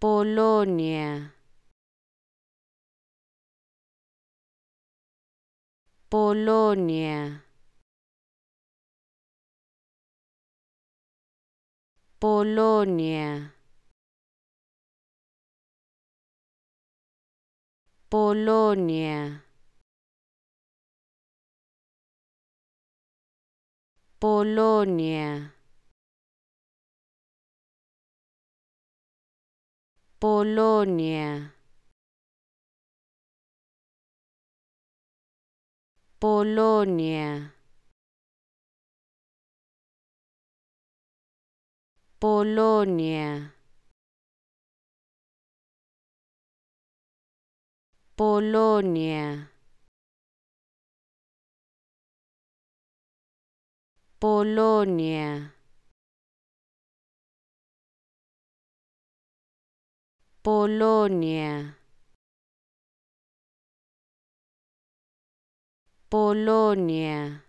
Polonia Polonia Polonia Polonia Polonia Polonia Polonia Polonia Polonia Polonia Polonia Polonia